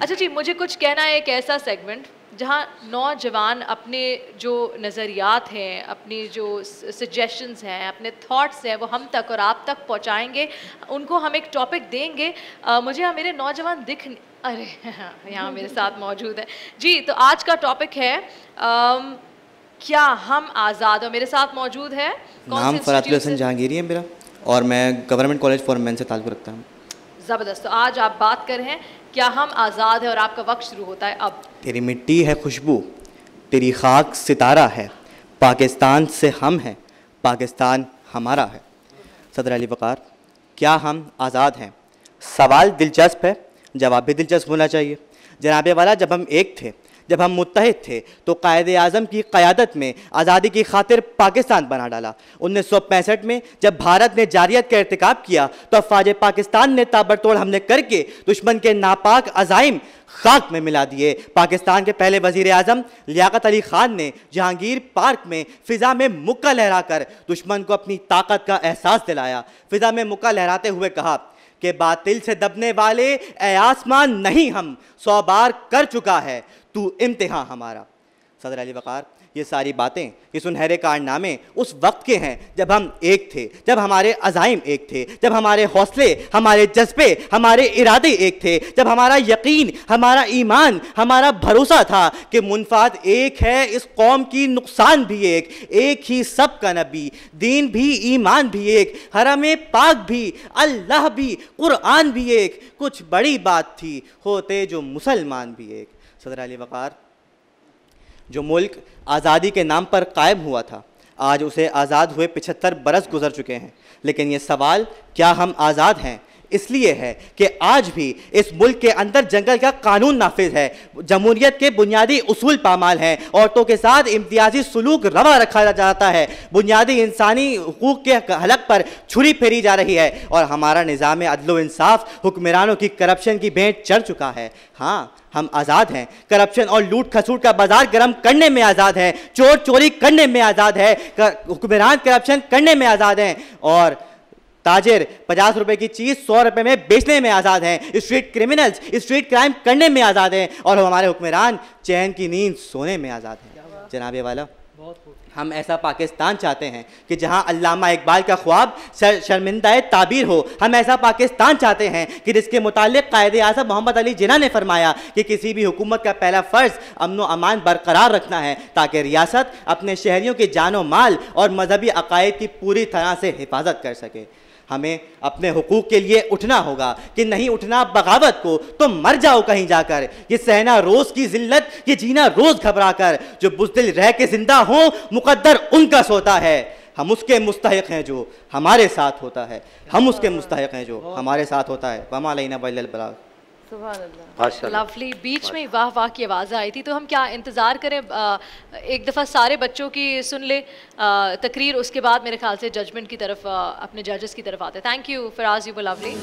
अच्छा जी मुझे कुछ कहना है एक ऐसा सेगमेंट जहाँ नौजवान अपने जो नज़रियात हैं अपनी जो सजेशंस हैं अपने थॉट्स हैं वो हम तक और आप तक पहुँचाएंगे उनको हम एक टॉपिक देंगे आ, मुझे यहाँ मेरे नौजवान दिख अरे यहाँ मेरे साथ मौजूद है जी तो आज का टॉपिक है आ, क्या हम आज़ाद हो मेरे साथ मौजूद है नाम फरातुल हसन जहांगीरी है मेरा और मैं गवर्नमेंट कॉलेज फॉर मैन से ताल्लुक रखता हूँ ज़बरदस्त तो आज आप बात कर रहे हैं क्या हम आज़ाद है और आपका वक्त शुरू होता है अब तेरी मिट्टी है खुशबू तेरी खाक सितारा है पाकिस्तान से हम हैं पाकिस्तान हमारा है सदर अली वक़ार क्या हम आज़ाद हैं सवाल दिलचस्प है जवाब भी दिलचस्प होना चाहिए जनाबे वाला जब हम एक थे जब हम मुतहद थे तो कायद अजम की क़्यादत में आज़ादी की खातिर पाकिस्तान बना डाला उन्नीस सौ पैंसठ में जब भारत ने जारियत का इरतकब किया तो अफवाज पाकिस्तान ने ताबड़तोड़ हमले करके दुश्मन के नापाक अजाइम खाक में मिला दिए पाकिस्तान के पहले वजीर अजम लियात अली खान ने जहांगीर पार्क में फ़िज़ा में मुक्का लहरा कर दुश्मन को अपनी ताकत का एहसास दिलाया फ़िज़ा में मुक्का लहराते हुए कहा कि बातिल से दबने वाले ए आसमान नहीं हम सौ बार कर चुका है तू इम्तहा हमारा सदर अली वक़ार ये सारी बातें ये सुनहरे कारनामे उस वक्त के हैं जब हम एक थे जब हमारे अज़ाइम एक थे जब हमारे हौसले हमारे जज्बे हमारे इरादे एक थे जब हमारा यकीन हमारा ईमान हमारा भरोसा था कि मुनफाद एक है इस कौम की नुकसान भी एक एक ही सब का नबी दीन भी ईमान भी एक हरम पाक भी अल्लाह भी कुरान भी एक कुछ बड़ी बात थी होते जो मुसलमान भी एक सदर अली वक़ार जो मुल्क आज़ादी के नाम पर कायम हुआ था आज उसे आज़ाद हुए पिछहत्तर बरस गुजर चुके हैं लेकिन ये सवाल क्या हम आज़ाद हैं इसलिए है कि आज भी इस मुल्क के अंदर जंगल का कानून नाफिज है जमहूरियत के बुनियादी असूल पामाल हैं औरतों के साथ इम्तियाजी सलूक रवा रखा जाता है बुनियादी इंसानी हकूक के हलक पर छुरी फेरी जा रही है और हमारा निज़ाम अदलोसाफ़ हुक्मरानों की करप्शन की भेंट चढ़ चुका है हाँ हम आज़ाद हैं करप्शन और लूट खसूट का बाजार गर्म करने में आज़ाद है चोर चोरी करने में आज़ाद है हुक्मरान करप्शन करने में आज़ाद हैं और ताजिर पचास रुपए की चीज सौ रुपए में बेचने में आज़ाद हैं स्ट्रीट क्रिमिनल्स स्ट्रीट क्राइम करने में आज़ाद हैं और हमारे हुक्मरान चैन की नींद सोने में आज़ाद हैं जनाबे वाला हम ऐसा पाकिस्तान चाहते हैं कि जहां अल्लामा इकबाल का ख्वाब शर्मिंदा ताबीर हो हम ऐसा पाकिस्तान चाहते हैं कि जिसके मुतालिक कायदे आजम मोहम्मद अली जिना ने फरमाया कि किसी भी हुकूमत का पहला फ़र्ज़ अमन व अमान बरकरार रखना है ताकि रियासत अपने शहरीों के जानो माल और मजहबी अकायद की पूरी तरह से हिफाजत कर सके हमें अपने हकूक़ के लिए उठना होगा कि नहीं उठना बगावत को तो मर जाओ कहीं जाकर ये सहना रोज़ की जिल्लत ये जीना रोज़ घबरा कर जो बुजदिल रह के ज़िंदा हो मुकद्दर उनका सोता है हम उसके मुस्तक हैं जो हमारे साथ होता है हम उसके मुस्तक हैं जो हमारे साथ होता है वमा लबला लवली बीच में वाह वाह की आवाज़ आई थी तो हम क्या इंतज़ार करें एक दफ़ा सारे बच्चों की सुन ले तकरीर उसके बाद मेरे ख्याल से जजमेंट की तरफ अपने जजेस की तरफ आते thank you Faraz you lovely